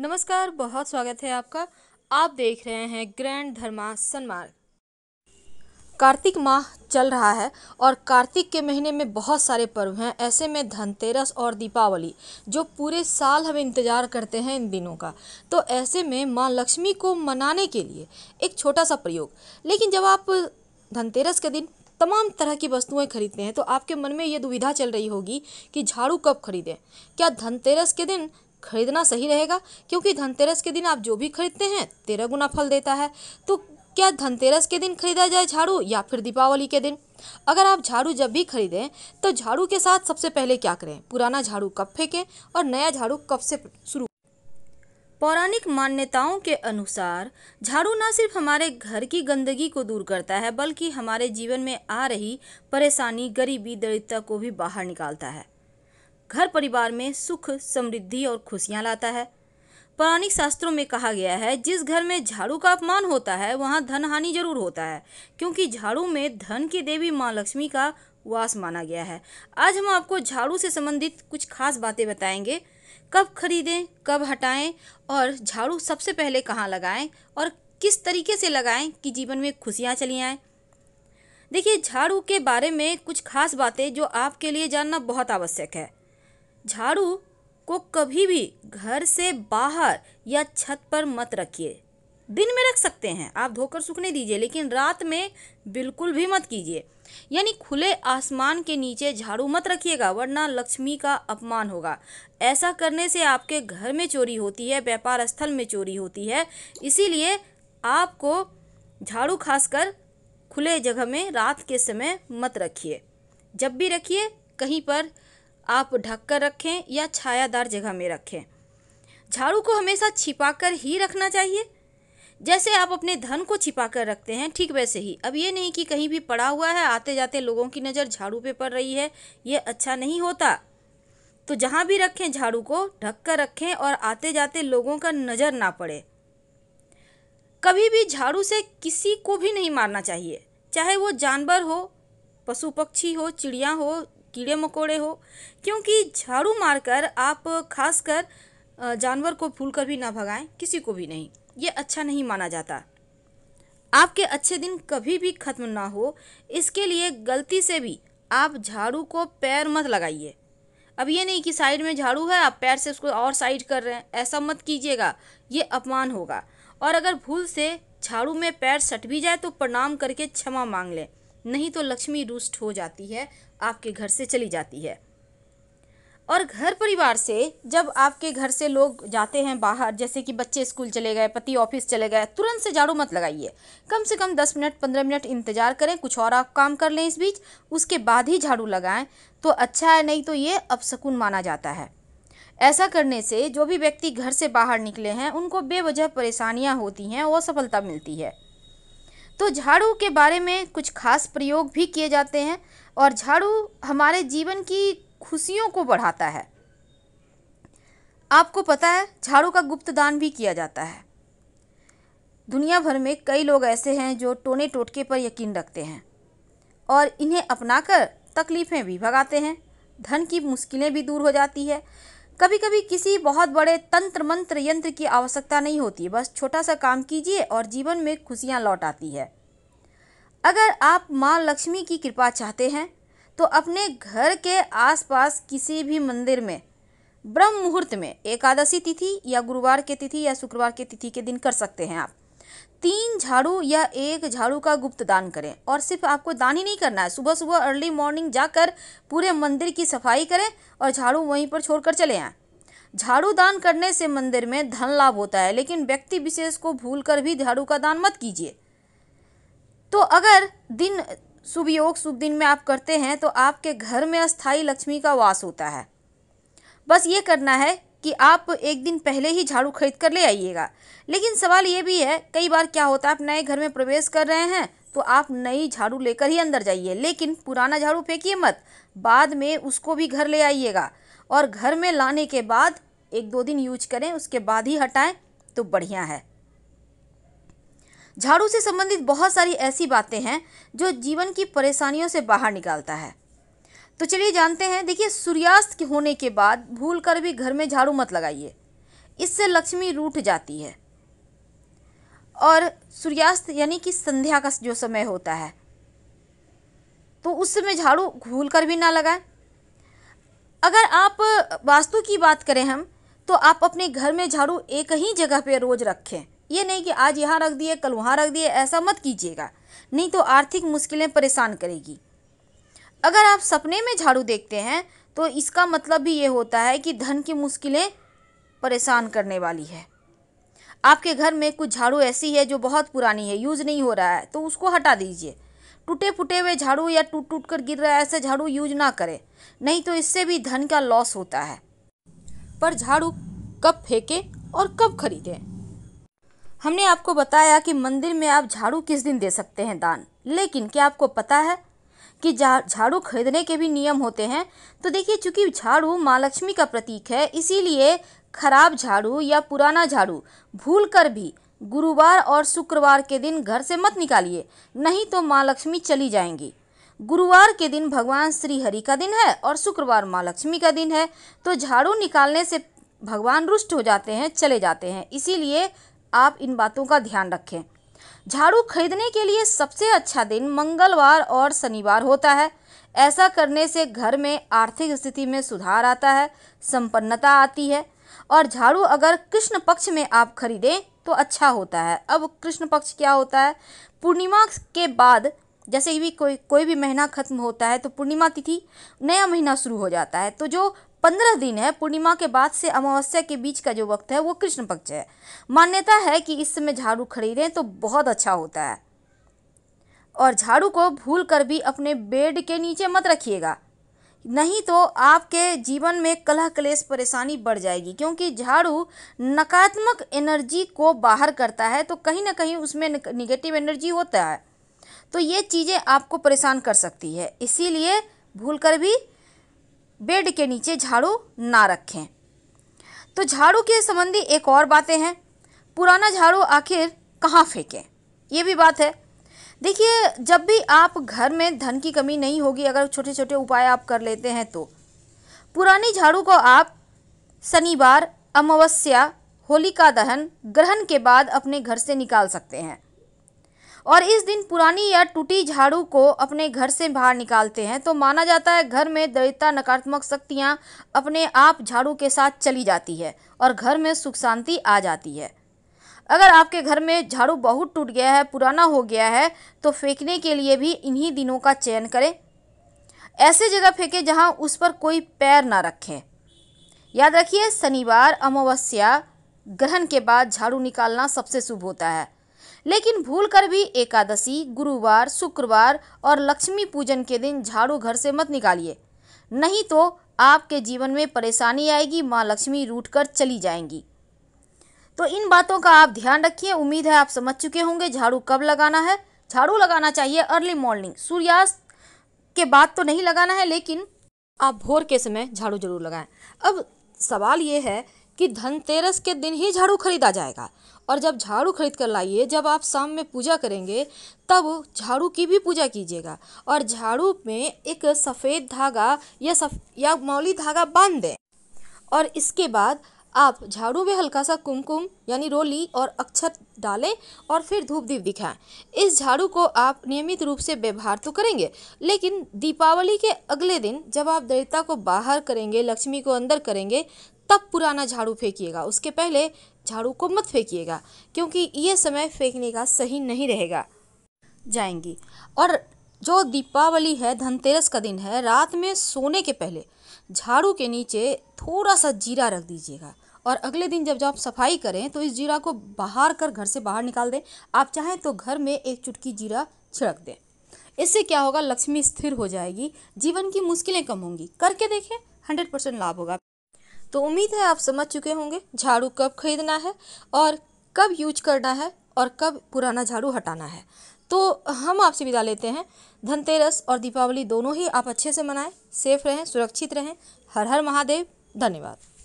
नमस्कार बहुत स्वागत है आपका आप देख रहे हैं ग्रैंड धर्मा सन्मार्ग कार्तिक माह चल रहा है और कार्तिक के महीने में बहुत सारे पर्व हैं ऐसे में धनतेरस और दीपावली जो पूरे साल हम इंतज़ार करते हैं इन दिनों का तो ऐसे में माँ लक्ष्मी को मनाने के लिए एक छोटा सा प्रयोग लेकिन जब आप धनतेरस के दिन तमाम तरह की वस्तुएं खरीदते हैं तो आपके मन में ये दुविधा चल रही होगी कि झाड़ू कब खरीदें क्या धनतेरस के दिन खरीदना सही रहेगा क्योंकि धनतेरस के दिन आप जो भी खरीदते हैं तेरह गुना फल देता है तो क्या धनतेरस के दिन खरीदा जाए झाड़ू या फिर दीपावली के दिन अगर आप झाड़ू जब भी खरीदें तो झाड़ू के साथ सबसे पहले क्या करें पुराना झाड़ू कब फेंकें और नया झाड़ू कब से शुरू पौराणिक मान्यताओं के अनुसार झाड़ू न सिर्फ हमारे घर की गंदगी को दूर करता है बल्कि हमारे जीवन में आ रही परेशानी गरीबी दरिद्रता को भी बाहर निकालता है घर परिवार में सुख समृद्धि और खुशियाँ लाता है पौराणिक शास्त्रों में कहा गया है जिस घर में झाड़ू का अपमान होता है वहाँ धन हानि जरूर होता है क्योंकि झाड़ू में धन की देवी माँ लक्ष्मी का वास माना गया है आज हम आपको झाड़ू से संबंधित कुछ खास बातें बताएंगे कब खरीदें कब हटाएं और झाड़ू सबसे पहले कहाँ लगाएं और किस तरीके से लगाएं कि जीवन में खुशियाँ चली आएँ देखिए झाड़ू के बारे में कुछ खास बातें जो आपके लिए जानना बहुत आवश्यक है झाड़ू को कभी भी घर से बाहर या छत पर मत रखिए दिन में रख सकते हैं आप धोकर सूखने दीजिए लेकिन रात में बिल्कुल भी मत कीजिए यानी खुले आसमान के नीचे झाड़ू मत रखिएगा वरना लक्ष्मी का अपमान होगा ऐसा करने से आपके घर में चोरी होती है व्यापार स्थल में चोरी होती है इसीलिए आपको झाड़ू खासकर खुले जगह में रात के समय मत रखिए जब भी रखिए कहीं पर आप ढककर रखें या छायादार जगह में रखें झाड़ू को हमेशा छिपाकर ही रखना चाहिए जैसे आप अपने धन को छिपा कर रखते हैं ठीक वैसे ही अब ये नहीं कि कहीं भी पड़ा हुआ है आते जाते लोगों की नज़र झाड़ू पे पड़ रही है ये अच्छा नहीं होता तो जहाँ भी रखें झाड़ू को ढक कर रखें और आते जाते लोगों का नज़र ना पड़े कभी भी झाड़ू से किसी को भी नहीं मारना चाहिए चाहे वो जानवर हो पशु पक्षी हो चिड़िया हो कीड़े मकोड़े हो क्योंकि झाड़ू मारकर आप खासकर जानवर को फूल कर भी ना भगाएं किसी को भी नहीं ये अच्छा नहीं माना जाता आपके अच्छे दिन कभी भी खत्म ना हो इसके लिए गलती से भी आप झाड़ू को पैर मत लगाइए अब ये नहीं कि साइड में झाड़ू है आप पैर से उसको और साइड कर रहे हैं ऐसा मत कीजिएगा ये अपमान होगा और अगर भूल से झाड़ू में पैर सट भी जाए तो प्रणाम करके क्षमा मांग लें नहीं तो लक्ष्मी रुष्ट हो जाती है आपके घर से चली जाती है और घर परिवार से जब आपके घर से लोग जाते हैं बाहर जैसे कि बच्चे स्कूल चले गए पति ऑफिस चले गए तुरंत से झाड़ू मत लगाइए कम से कम दस मिनट पंद्रह मिनट इंतज़ार करें कुछ और आप काम कर लें इस बीच उसके बाद ही झाड़ू लगाएं तो अच्छा है नहीं तो ये अपसकून माना जाता है ऐसा करने से जो भी व्यक्ति घर से बाहर निकले हैं उनको बेवजह परेशानियाँ होती हैं वो सफलता मिलती है तो झाड़ू के बारे में कुछ खास प्रयोग भी किए जाते हैं और झाड़ू हमारे जीवन की खुशियों को बढ़ाता है आपको पता है झाड़ू का गुप्त दान भी किया जाता है दुनिया भर में कई लोग ऐसे हैं जो टोने टोटके पर यकीन रखते हैं और इन्हें अपनाकर तकलीफ़ें भी भगाते हैं धन की मुश्किलें भी दूर हो जाती है कभी कभी किसी बहुत बड़े तंत्र मंत्र यंत्र की आवश्यकता नहीं होती बस छोटा सा काम कीजिए और जीवन में खुशियाँ लौट आती है अगर आप माँ लक्ष्मी की कृपा चाहते हैं तो अपने घर के आसपास किसी भी मंदिर में ब्रह्म मुहूर्त में एकादशी तिथि या गुरुवार के तिथि या शुक्रवार के तिथि के दिन कर सकते हैं आप तीन झाड़ू या एक झाड़ू का गुप्त दान करें और सिर्फ आपको दान ही नहीं करना है सुबह सुबह अर्ली मॉर्निंग जाकर पूरे मंदिर की सफाई करें और झाड़ू वहीं पर छोड़कर चले आएँ झाड़ू दान करने से मंदिर में धन लाभ होता है लेकिन व्यक्ति विशेष को भूल कर भी झाड़ू का दान मत कीजिए तो अगर दिन शुभ योग शुभ दिन में आप करते हैं तो आपके घर में अस्थाई लक्ष्मी का वास होता है बस ये करना है कि आप एक दिन पहले ही झाड़ू खरीद कर ले आइएगा लेकिन सवाल ये भी है कई बार क्या होता है आप नए घर में प्रवेश कर रहे हैं तो आप नई झाड़ू लेकर ही अंदर जाइए लेकिन पुराना झाड़ू फेंकिए मत बाद में उसको भी घर ले आइएगा और घर में लाने के बाद एक दो दिन यूज करें उसके बाद ही हटाएं तो बढ़िया है झाड़ू से संबंधित बहुत सारी ऐसी बातें हैं जो जीवन की परेशानियों से बाहर निकालता है तो चलिए जानते हैं देखिए सूर्यास्त के होने के बाद भूल कर भी घर में झाड़ू मत लगाइए इससे लक्ष्मी रूठ जाती है और सूर्यास्त यानी कि संध्या का जो समय होता है तो उस समय झाड़ू भूल कर भी ना लगाएं अगर आप वास्तु की बात करें हम तो आप अपने घर में झाड़ू एक ही जगह पे रोज़ रखें ये नहीं कि आज यहाँ रख दिए कल वहाँ रख दिए ऐसा मत कीजिएगा नहीं तो आर्थिक मुश्किलें परेशान करेगी अगर आप सपने में झाड़ू देखते हैं तो इसका मतलब भी ये होता है कि धन की मुश्किलें परेशान करने वाली है आपके घर में कुछ झाड़ू ऐसी है जो बहुत पुरानी है यूज़ नहीं हो रहा है तो उसको हटा दीजिए टूटे फूटे हुए झाड़ू या टूट टूट कर गिर रहा है ऐसा झाड़ू यूज ना करें नहीं तो इससे भी धन का लॉस होता है पर झाड़ू कब फेंकें और कब खरीदें हमने आपको बताया कि मंदिर में आप झाड़ू किस दिन दे सकते हैं दान लेकिन क्या आपको पता है कि झाड़ू खरीदने के भी नियम होते हैं तो देखिए चूंकि झाड़ू माँ लक्ष्मी का प्रतीक है इसीलिए खराब झाड़ू या पुराना झाड़ू भूल कर भी गुरुवार और शुक्रवार के दिन घर से मत निकालिए नहीं तो माँ लक्ष्मी चली जाएंगी गुरुवार के दिन भगवान श्री हरि का दिन है और शुक्रवार माँ लक्ष्मी का दिन है तो झाड़ू निकालने से भगवान रुष्ट हो जाते हैं चले जाते हैं इसीलिए आप इन बातों का ध्यान रखें झाड़ू खरीदने के लिए सबसे अच्छा दिन मंगलवार और शनिवार होता है ऐसा करने से घर में आर्थिक स्थिति में सुधार आता है संपन्नता आती है और झाड़ू अगर कृष्ण पक्ष में आप खरीदें तो अच्छा होता है अब कृष्ण पक्ष क्या होता है पूर्णिमा के बाद जैसे भी कोई कोई भी महीना खत्म होता है तो पूर्णिमा तिथि नया महीना शुरू हो जाता है तो जो पंद्रह दिन है पूर्णिमा के बाद से अमावस्या के बीच का जो वक्त है वो कृष्ण पक्ष है मान्यता है कि इस समय झाड़ू खरीदें तो बहुत अच्छा होता है और झाड़ू को भूल कर भी अपने बेड के नीचे मत रखिएगा नहीं तो आपके जीवन में कलह कलेश परेशानी बढ़ जाएगी क्योंकि झाड़ू नकारात्मक एनर्जी को बाहर करता है तो कहीं ना कहीं उसमें निगेटिव एनर्जी होता है तो ये चीज़ें आपको परेशान कर सकती है इसीलिए भूल कर भी बेड के नीचे झाड़ू ना रखें तो झाड़ू के संबंधी एक और बातें हैं पुराना झाड़ू आखिर कहाँ फेंकें ये भी बात है देखिए जब भी आप घर में धन की कमी नहीं होगी अगर छोटे छोटे उपाय आप कर लेते हैं तो पुरानी झाड़ू को आप शनिवार अमावस्या होलिका दहन ग्रहण के बाद अपने घर से निकाल सकते हैं और इस दिन पुरानी या टूटी झाड़ू को अपने घर से बाहर निकालते हैं तो माना जाता है घर में दरिद्रता नकारात्मक शक्तियाँ अपने आप झाड़ू के साथ चली जाती है और घर में सुख शांति आ जाती है अगर आपके घर में झाड़ू बहुत टूट गया है पुराना हो गया है तो फेंकने के लिए भी इन्हीं दिनों का चयन करें ऐसे जगह फेंकें जहां उस पर कोई पैर ना रखें याद रखिए शनिवार अमावस्या ग्रहण के बाद झाड़ू निकालना सबसे शुभ होता है लेकिन भूलकर भी एकादशी गुरुवार शुक्रवार और लक्ष्मी पूजन के दिन झाड़ू घर से मत निकालिए नहीं तो आपके जीवन में परेशानी आएगी माँ लक्ष्मी रूट कर चली जाएंगी तो इन बातों का आप ध्यान रखिए उम्मीद है आप समझ चुके होंगे झाड़ू कब लगाना है झाड़ू लगाना चाहिए अर्ली मॉर्निंग सूर्यास्त के बाद तो नहीं लगाना है लेकिन आप भोर के समय झाड़ू जरूर लगाएं अब सवाल ये है कि धनतेरस के दिन ही झाड़ू खरीदा जाएगा और जब झाड़ू खरीद कर लाइए जब आप शाम में पूजा करेंगे तब झाड़ू की भी पूजा कीजिएगा और झाड़ू में एक सफ़ेद धागा या सफ या मौली धागा बांध दें और इसके बाद आप झाड़ू में हल्का सा कुमकुम यानी रोली और अक्षत डालें और फिर धूप दीप दिखाएं इस झाड़ू को आप नियमित रूप से व्यवहार तो करेंगे लेकिन दीपावली के अगले दिन जब आप देवता को बाहर करेंगे लक्ष्मी को अंदर करेंगे तब पुराना झाड़ू फेंकिएगा उसके पहले झाड़ू को मत फेंकिएगा क्योंकि ये समय फेंकने का सही नहीं रहेगा जाएंगी और जो दीपावली है धनतेरस का दिन है रात में सोने के पहले झाड़ू के नीचे थोड़ा सा जीरा रख दीजिएगा और अगले दिन जब जब आप सफाई करें तो इस जीरा को बाहर कर घर से बाहर निकाल दें आप चाहें तो घर में एक चुटकी जीरा छिड़क दें इससे क्या होगा लक्ष्मी स्थिर हो जाएगी जीवन की मुश्किलें कम होंगी करके देखें हंड्रेड परसेंट लाभ होगा तो उम्मीद है आप समझ चुके होंगे झाड़ू कब खरीदना है और कब यूज करना है और कब पुराना झाड़ू हटाना है तो हम आपसे विदा लेते हैं धनतेरस और दीपावली दोनों ही आप अच्छे से मनाएं सेफ रहें सुरक्षित रहें हर हर महादेव धन्यवाद